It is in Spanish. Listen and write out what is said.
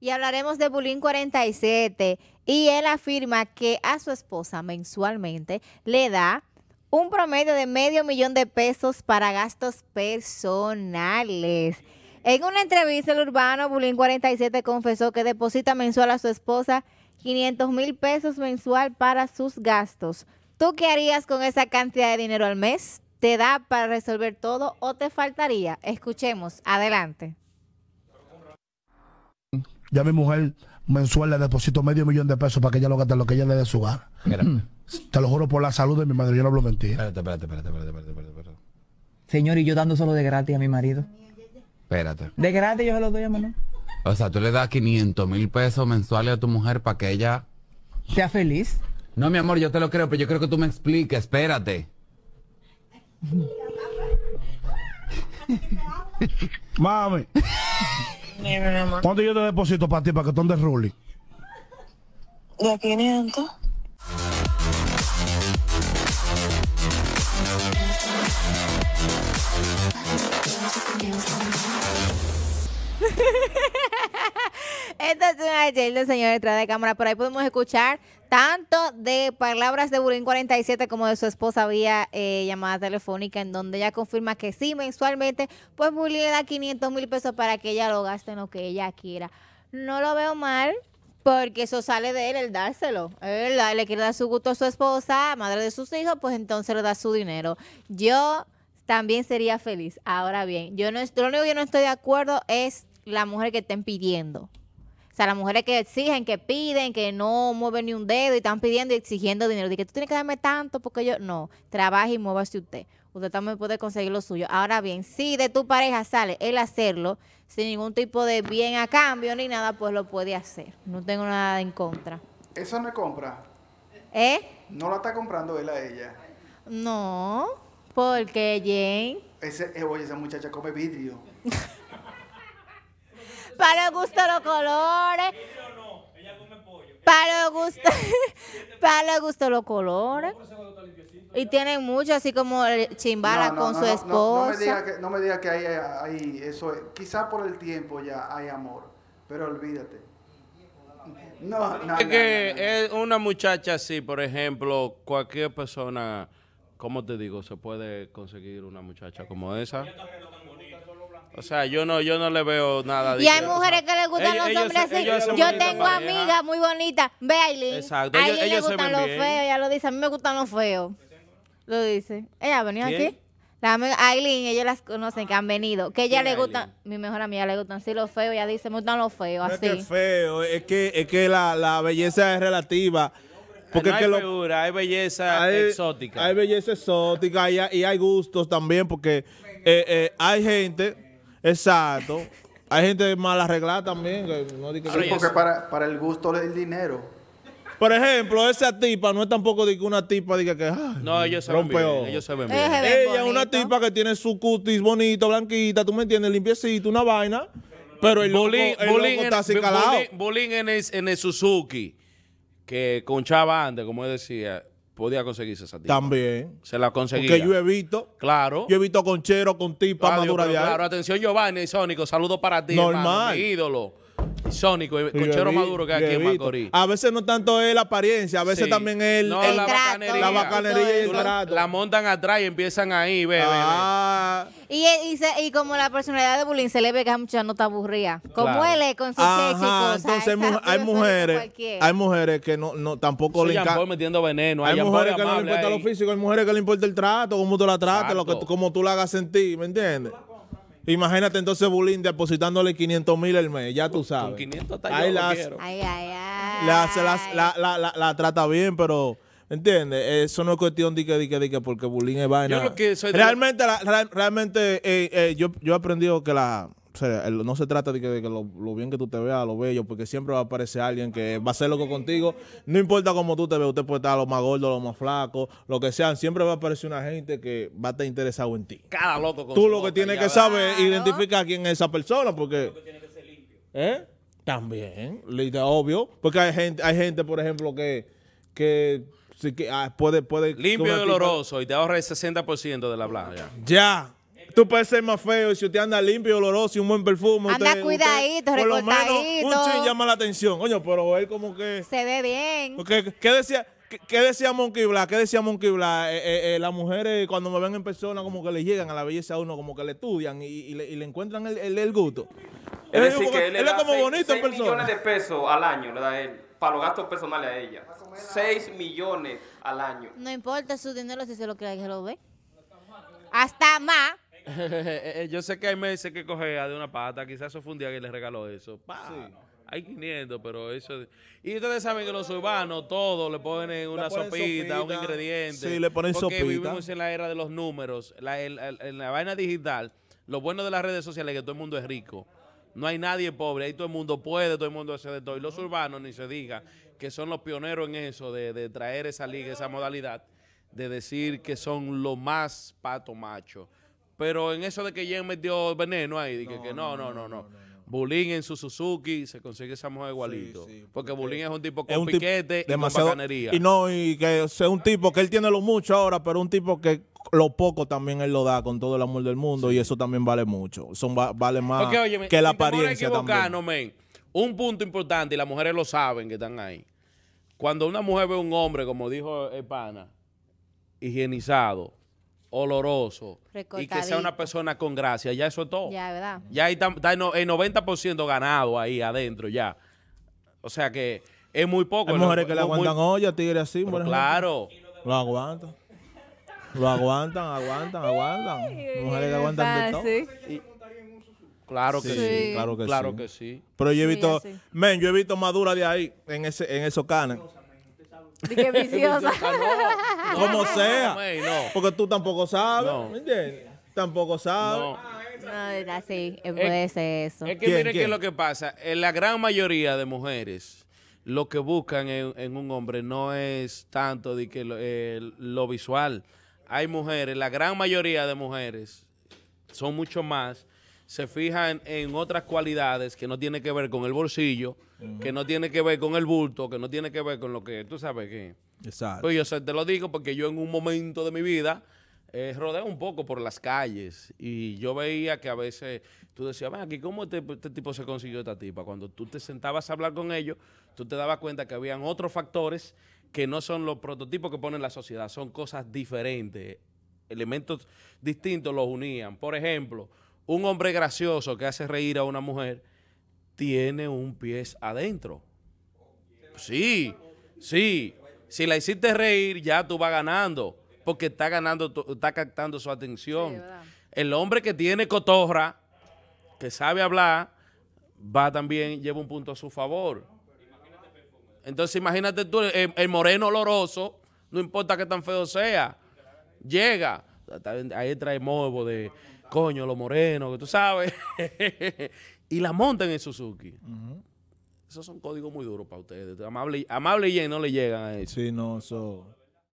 y hablaremos de Bulín 47. Y él afirma que a su esposa mensualmente le da un promedio de medio millón de pesos para gastos personales. En una entrevista, el urbano Bulín 47 confesó que deposita mensual a su esposa 500 mil pesos mensual para sus gastos. ¿Tú qué harías con esa cantidad de dinero al mes? ¿Te da para resolver todo o te faltaría? Escuchemos, adelante. Ya mi mujer mensual le deposito medio millón de pesos para que ella lo gaste lo que ella le dé su hogar. Te lo juro por la salud de mi madre, yo no hablo mentira. Espérate, espérate, espérate, espérate, espérate, espérate, Señor, y yo dando solo de gratis a mi marido. Espérate. De gratis yo se lo doy a Manuel. O sea, tú le das 500 mil pesos mensuales a tu mujer para que ella... Sea feliz. No, mi amor, yo te lo creo, pero yo creo que tú me expliques, espérate. Mami. ¿Cuánto yo te deposito para ti, para que tú andes Ruli? De 500. Esta es una del señor, detrás de cámara. Por ahí podemos escuchar tanto de palabras de Burín 47 como de su esposa vía eh, llamada telefónica, en donde ella confirma que sí, mensualmente, pues Burín le da 500 mil pesos para que ella lo gaste en lo que ella quiera. No lo veo mal. Porque eso sale de él, el dárselo. Él ah, le quiere dar su gusto a su esposa, madre de sus hijos, pues entonces le da su dinero. Yo también sería feliz. Ahora bien, yo no, lo único que yo no estoy de acuerdo es la mujer que estén pidiendo. O sea, las mujeres que exigen, que piden, que no mueven ni un dedo y están pidiendo y exigiendo dinero. Dice que tú tienes que darme tanto porque yo. No, trabaja y muévase usted. Usted también puede conseguir lo suyo. Ahora bien, si de tu pareja sale el hacerlo sin ningún tipo de bien a cambio ni nada, pues lo puede hacer. No tengo nada en contra. Eso no es compra. ¿Eh? No lo está comprando él a ella. No, porque Jane. Ese, eh, oye, esa muchacha come vidrio. Para gusto los colores. Para gusto, para gusto los colores. Y tienen mucho, así como Chimbala con su esposa. No, me diga que, no me diga que hay, hay eso. Eh, quizá por el tiempo ya hay amor, pero olvídate. No, es que es una muchacha así, por ejemplo, cualquier persona, ¿cómo te digo? Se puede conseguir una muchacha como esa. O sea, yo no, yo no le veo nada. y hay mujeres que le gustan los hombres así. yo tengo amigas muy bonitas. Ve a Aileen. Exacto. A Aileen le gustan los feos. Ella lo dice. A mí me gustan los feos. Lo dice. Ella ha venido aquí. La amiga Aileen, ellas las conocen que han venido. Que ella le gusta, mi mejor amiga le gustan así los feos, ella dice, me gustan los feos, no Es que feo, es que, es que la, belleza es relativa. Porque no hay es que figura, hay belleza exótica. Hay belleza exótica y hay, gustos también, porque eh, eh, hay gente Exacto. Hay gente mal arreglada también. Que no porque para, el gusto del dinero. Por ejemplo, esa tipa no es tampoco de una tipa diga que ah, no, ellos se bien, Ella es una tipa que tiene su cutis bonito, blanquita, tú me entiendes, limpiecito, una vaina. Pero el loco, está así calado. Bolín, en, el, Suzuki, que con antes, como decía, podía conseguirse esa tipa. También. Se la conseguía. Porque yo he visto. Claro. Yo he visto conchero con tipa madura de Claro, atención Giovanni y Sónico, saludos para ti, Normal. ídolo. Sónico, eh, conchero maduro que hay aquí en Macorís. A veces no tanto es la apariencia, a veces también es el, la, bacanería, la y el trato. La, montan atrás y empiezan ahí, bebé. Ah, y, eh, y, como la personalidad de Bulín se le ve que a muchacha no está aburrida. Como él es con sus Ajá, Entonces hay, mujeres, hay mujeres que no, no tampoco le encanta. metiendo veneno. Hay, mujeres que no le importa lo físico, hay mujeres que le importa el trato, cómo tú la tratas, lo cómo tú la hagas sentir, ¿me entiendes? Imagínate entonces Bulín depositándole 500 mil el mes, ya tú sabes. Con 500 la, la, la, la trata bien, pero ¿Entiendes? Eh, eso no es cuestión de que, de que, de que porque bullying es vaina. Realmente, realmente eh, eh, yo, yo he aprendido que la... no se trata de que, lo, bien que tú te veas, lo bello, porque siempre va a aparecer alguien que va a ser loco contigo. No importa cómo tú te veas, usted puede estar lo más gordo, lo más flaco, lo que sea, Siempre va a aparecer una gente que va a estar interesado en ti. Cada loco Tú lo que tienes que saber es identificar quién es esa persona, porque... Lo que ¿Eh? También, obvio. Porque hay gente, hay gente por ejemplo, que... que Ah, puede, Limpio y doloroso y te ahorra el 60% de la blanca Ya. Tú puedes ser más feo y si usted anda limpio y oloroso y un buen perfume. Anda cuidadito, recortadito Por un chin llama la atención. Coño, pero él como que... Se ve bien. ¿Qué decía? ¿Qué, decía Monkey Bla ¿Qué decía Monkey eh, eh, eh, las mujeres cuando me ven en persona como que le llegan a la belleza a uno, como que le estudian y, le, encuentran el, gusto. él, es como bonito seis en persona. millones de pesos al año le da él para los gastos personales a ella. 6 millones al año. No importa su dinero si se lo cree que lo ve. Hasta más. Eh, eh, yo sé que hay meses que coge de una pata, quizás eso fue un día que le regaló eso. Hay 500, pero eso... Y ustedes saben que los urbanos todos le ponen una sopita, un ingrediente. Sí, le ponen sopita. Porque vivimos en la era de los números, en, la vaina digital. Lo bueno de las redes sociales es que todo el mundo es rico. No hay nadie pobre, ahí todo el mundo puede, todo el mundo hace de todo. Y los urbanos, ni se diga, que son los pioneros en eso, de, de traer esa liga, esa modalidad, de decir que son lo más pato macho. Pero en eso de que Jen metió veneno ahí, dije que no, no, no, no. Bulín en su Suzuki se consigue esa mujer igualito. porque, Bulín es un tipo con piquete y Y no, y que sea un tipo que él tiene lo mucho ahora, pero un tipo que lo poco también él lo da con todo el amor del mundo y eso también vale mucho. Son vale más que la apariencia también. No, un punto importante y las mujeres lo saben que están ahí. Cuando una mujer ve un hombre, como dijo el pana, higienizado, oloroso y que sea una persona con gracia, ya eso es todo. Ya, ¿verdad? Ya está, está el 90% ganado ahí adentro ya. O sea que es muy poco. Hay mujeres que le aguantan olla, tigre así, Claro. Lo aguantan. Lo aguantan, aguantan, aguantan. Mujeres que aguantan de todo. Claro que sí, Claro, que, sí. Pero yo he visto, men, yo he visto madura de ahí en ese en esos canes. qué viciosa. Ah, Como sea. Porque tú tampoco sabes, ¿me entiendes? Tampoco sabes. No, así, puede ser eso. Es que miren qué es lo que pasa. En la gran mayoría de mujeres, lo que buscan en, un hombre no es tanto de que lo eh, visual, hay mujeres, la gran mayoría de mujeres, son mucho más, se fijan en otras cualidades que no tiene que ver con el bolsillo, que no tiene que ver con el bulto, que no tiene que ver con lo que tú sabes que. Exacto. Pues yo te lo digo porque yo en un momento de mi vida eh, un poco por las calles y yo veía que a veces tú decías, ven aquí, ¿cómo este, este, tipo se consiguió esta tipa? Cuando tú te sentabas a hablar con ellos, tú te dabas cuenta que habían otros factores que no son los prototipos que pone la sociedad, son cosas diferentes. Elementos distintos los unían. Por ejemplo, un hombre gracioso que hace reír a una mujer tiene un pie adentro. Sí, sí. Si la hiciste reír, ya tú vas ganando, porque está ganando, está captando su atención. el hombre que tiene cotorra, que sabe hablar, va también, lleva un punto a su favor. Entonces imagínate tú, el, el moreno oloroso, no importa que tan feo sea, llega. Ahí trae morbo de, coño, los morenos, que tú sabes. y la monta en Suzuki. Esos son códigos muy duros para ustedes. Amable, amable y no le llegan a ellos. Sí, no, eso...